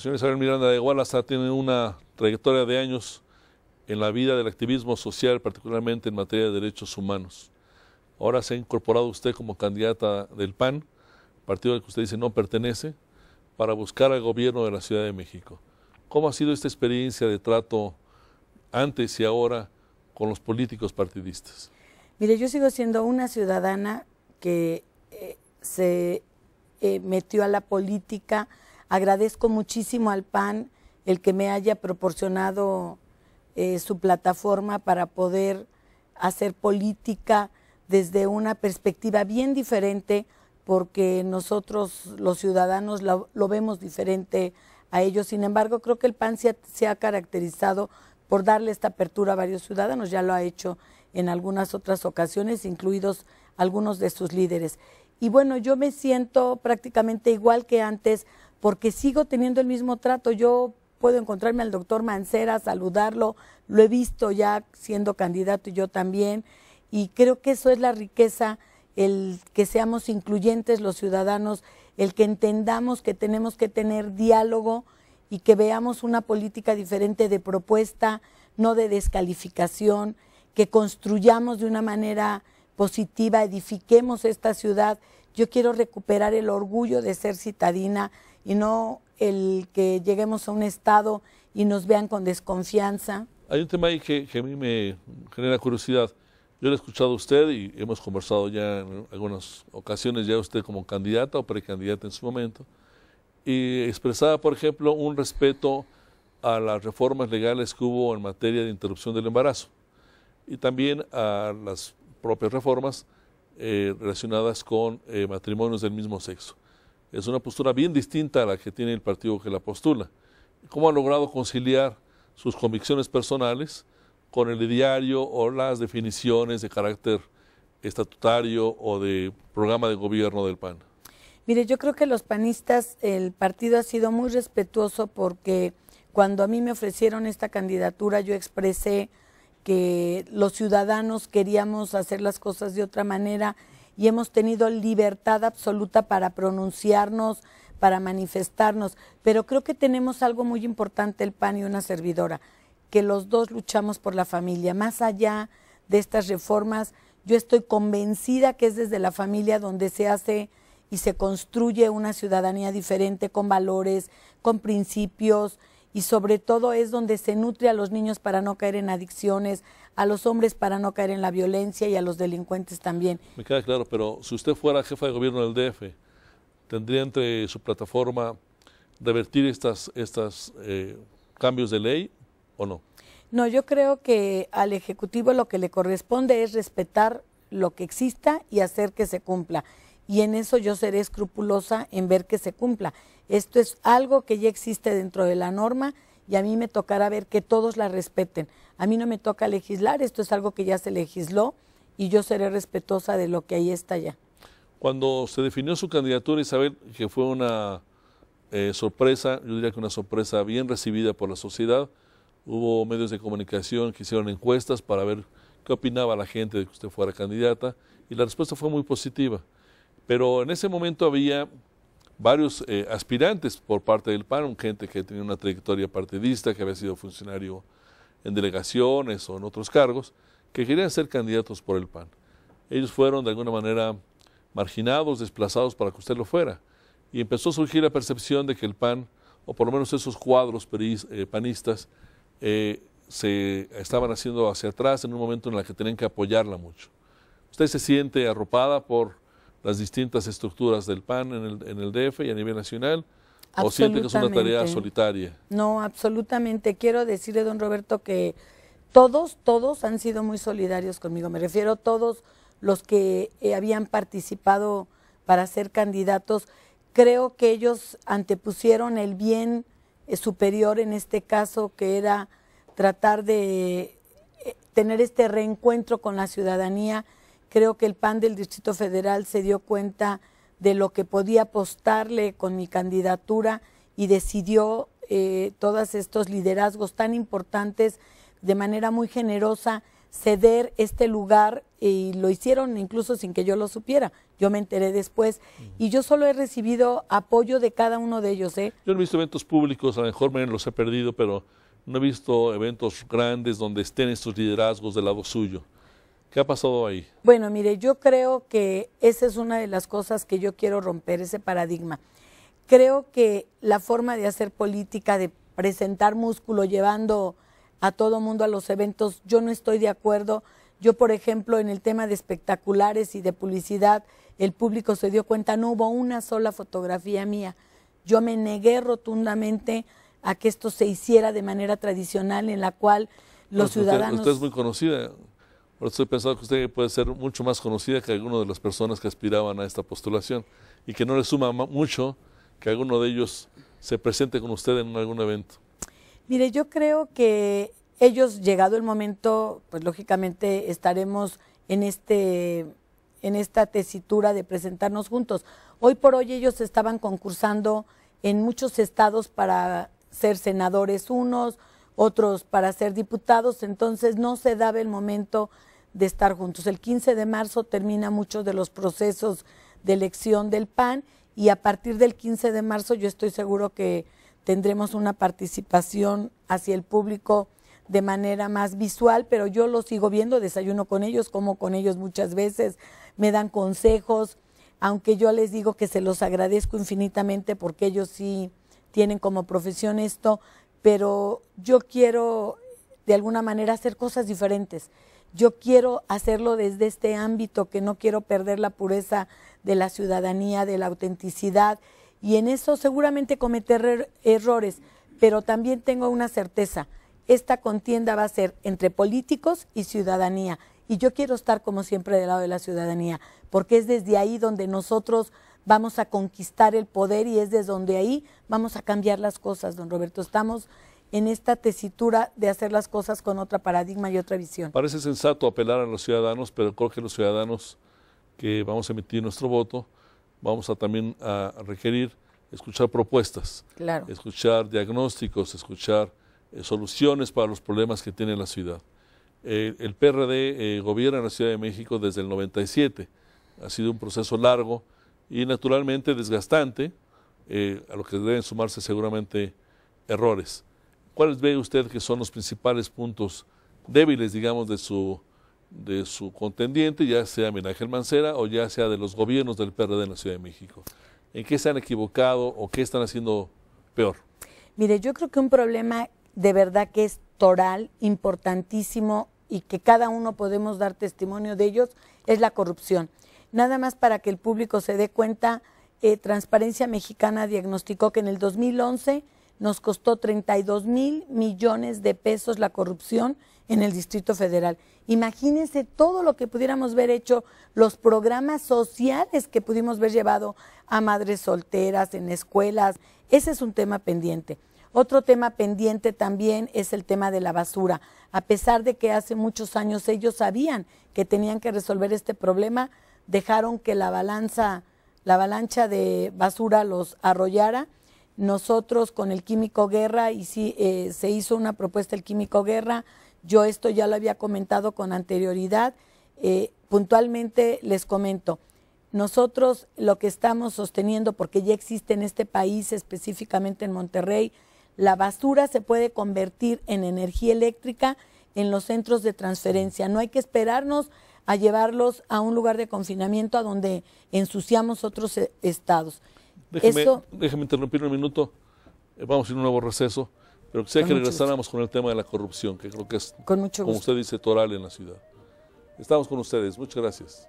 señora Isabel Miranda de Guadalajara tiene una trayectoria de años en la vida del activismo social, particularmente en materia de derechos humanos. Ahora se ha incorporado usted como candidata del PAN, partido al que usted dice no pertenece, para buscar al gobierno de la Ciudad de México. ¿Cómo ha sido esta experiencia de trato antes y ahora con los políticos partidistas? Mire, yo sigo siendo una ciudadana que eh, se eh, metió a la política Agradezco muchísimo al PAN el que me haya proporcionado eh, su plataforma para poder hacer política desde una perspectiva bien diferente, porque nosotros los ciudadanos lo, vemos diferente a ellos. Sin embargo, creo que el PAN se ha caracterizado por darle esta apertura a varios ciudadanos, ya lo ha hecho en algunas otras ocasiones, incluidos algunos de sus líderes. Y bueno, yo me siento prácticamente igual que antes, porque sigo teniendo el mismo trato. Yo puedo encontrarme al doctor Mancera, saludarlo, lo he visto ya siendo candidato y yo también, y creo que eso es la riqueza, el que seamos incluyentes los ciudadanos, el que entendamos que tenemos que tener diálogo y que veamos una política diferente de propuesta, no de descalificación, que construyamos de una manera positiva, edifiquemos esta ciudad yo quiero recuperar el orgullo de ser citadina y no el que lleguemos a un estado y nos vean con desconfianza. Hay un tema ahí que, a mí me genera curiosidad. Yo le he escuchado a usted y hemos conversado ya en algunas ocasiones, ya usted como candidata o precandidata en su momento, y expresaba, por ejemplo, un respeto a las reformas legales que hubo en materia de interrupción del embarazo y también a las propias reformas eh, relacionadas con eh, matrimonios del mismo sexo. Es una postura bien distinta a la que tiene el partido que la postula. ¿Cómo ha logrado conciliar sus convicciones personales con el diario o las definiciones de carácter estatutario o de programa de gobierno del PAN? Mire, yo creo que los panistas, el partido ha sido muy respetuoso porque cuando a mí me ofrecieron esta candidatura yo expresé que los ciudadanos queríamos hacer las cosas de otra manera y hemos tenido libertad absoluta para pronunciarnos, para manifestarnos, pero creo que tenemos algo muy importante, el PAN y una servidora, que los dos luchamos por la familia. Más allá de estas reformas, yo estoy convencida que es desde la familia donde se hace y se construye una ciudadanía diferente, con valores, con principios, y sobre todo es donde se nutre a los niños para no caer en adicciones, a los hombres para no caer en la violencia y a los delincuentes también. Me queda claro, pero si usted fuera jefa de gobierno del DF, tendría entre su plataforma revertir estos estas, eh, cambios de ley o no? No, yo creo que al Ejecutivo lo que le corresponde es respetar lo que exista y hacer que se cumpla y en eso yo seré escrupulosa en ver que se cumpla. Esto es algo que ya existe dentro de la norma y a mí me tocará ver que todos la respeten. A mí no me toca legislar, esto es algo que ya se legisló y yo seré respetuosa de lo que ahí está ya. Cuando se definió su candidatura, Isabel, que fue una eh, sorpresa, yo diría que una sorpresa bien recibida por la sociedad, hubo medios de comunicación que hicieron encuestas para ver qué opinaba la gente de que usted fuera candidata y la respuesta fue muy positiva. Pero en ese momento había varios eh, aspirantes por parte del PAN, gente que tenía una trayectoria partidista, que había sido funcionario en delegaciones o en otros cargos, que querían ser candidatos por el PAN. Ellos fueron de alguna manera marginados, desplazados para que usted lo fuera. Y empezó a surgir la percepción de que el PAN, o por lo menos esos cuadros eh, panistas, eh, se estaban haciendo hacia atrás en un momento en el que tenían que apoyarla mucho. Usted se siente arropada por las distintas estructuras del PAN en el, en el DF y a nivel nacional? ¿O siente que es una tarea solitaria? No, absolutamente. Quiero decirle, don Roberto, que todos, todos han sido muy solidarios conmigo. Me refiero a todos los que eh, habían participado para ser candidatos. Creo que ellos antepusieron el bien eh, superior en este caso, que era tratar de eh, tener este reencuentro con la ciudadanía Creo que el PAN del Distrito Federal se dio cuenta de lo que podía apostarle con mi candidatura y decidió eh, todos estos liderazgos tan importantes de manera muy generosa ceder este lugar y lo hicieron incluso sin que yo lo supiera. Yo me enteré después y yo solo he recibido apoyo de cada uno de ellos. ¿eh? Yo no he visto eventos públicos, a lo mejor me los he perdido, pero no he visto eventos grandes donde estén estos liderazgos del lado suyo. ¿Qué ha pasado ahí? Bueno, mire, yo creo que esa es una de las cosas que yo quiero romper, ese paradigma. Creo que la forma de hacer política, de presentar músculo llevando a todo mundo a los eventos, yo no estoy de acuerdo. Yo, por ejemplo, en el tema de espectaculares y de publicidad, el público se dio cuenta, no hubo una sola fotografía mía. Yo me negué rotundamente a que esto se hiciera de manera tradicional en la cual los ciudadanos... Pues usted es muy conocida eso he pensado que usted puede ser mucho más conocida que alguna de las personas que aspiraban a esta postulación y que no le suma mucho que alguno de ellos se presente con usted en algún evento. Mire, yo creo que ellos, llegado el momento, pues lógicamente estaremos en este en esta tesitura de presentarnos juntos. Hoy por hoy ellos estaban concursando en muchos estados para ser senadores unos, otros para ser diputados, entonces no se daba el momento de estar juntos. El 15 de marzo termina muchos de los procesos de elección del PAN y a partir del 15 de marzo yo estoy seguro que tendremos una participación hacia el público de manera más visual, pero yo lo sigo viendo, desayuno con ellos, como con ellos muchas veces, me dan consejos, aunque yo les digo que se los agradezco infinitamente porque ellos sí tienen como profesión esto, pero yo quiero de alguna manera hacer cosas diferentes yo quiero hacerlo desde este ámbito, que no quiero perder la pureza de la ciudadanía, de la autenticidad, y en eso seguramente cometer er-, errores, pero también tengo una certeza, esta contienda va a ser entre políticos y ciudadanía, y yo quiero estar como siempre del lado de la ciudadanía, porque es desde ahí donde nosotros vamos a conquistar el poder y es desde donde ahí vamos a cambiar las cosas, don Roberto. Estamos en esta tesitura de hacer las cosas con otra paradigma y otra visión. Parece sensato apelar a los ciudadanos, pero creo que los ciudadanos que vamos a emitir nuestro voto, vamos a también a requerir escuchar propuestas, escuchar diagnósticos, escuchar eh, soluciones para los problemas que tiene la ciudad. el PRD eh, gobierna en la Ciudad de México desde el 97. Ha sido un proceso largo y naturalmente desgastante, eh, a lo que deben sumarse seguramente errores. ¿Cuáles ve usted que son los principales puntos débiles, digamos, de su, de su contendiente, ya sea Miguel Mancera o ya sea de los gobiernos del PRD en la Ciudad de México? ¿En qué se han equivocado o qué están haciendo peor? Mire, yo creo que un problema de verdad que es toral, importantísimo y que cada uno podemos dar testimonio de ellos, es la corrupción. Nada más para que el público se dé cuenta, eh, Transparencia Mexicana diagnosticó que en el 2011 nos costó 32 mil millones de pesos la corrupción en el Distrito Federal. Imagínense todo lo que pudiéramos haber hecho, los programas sociales que pudimos haber llevado a madres solteras, en escuelas. Ese es un tema pendiente. Otro tema pendiente también es el tema de la basura. A pesar de que hace muchos años ellos sabían que tenían que resolver este problema, dejaron que la balanza, la avalancha de basura los arrollara nosotros con el Químico Guerra y si eh, se hizo una propuesta el Químico Guerra. Yo esto ya lo había comentado con anterioridad. Eh, puntualmente les comento, nosotros lo que estamos sosteniendo, porque ya existe en este país, específicamente en Monterrey, la basura se puede convertir en energía eléctrica en los centros de transferencia. No hay que esperarnos a llevarlos a un lugar de confinamiento a donde ensuciamos otros eh, estados. Déjeme, interrumpir un minuto. Eh, vamos a ir a un nuevo receso. Pero quisiera que regresáramos con el tema de la corrupción, que creo que es, como usted dice, toral en la ciudad. Estamos con ustedes. Muchas gracias.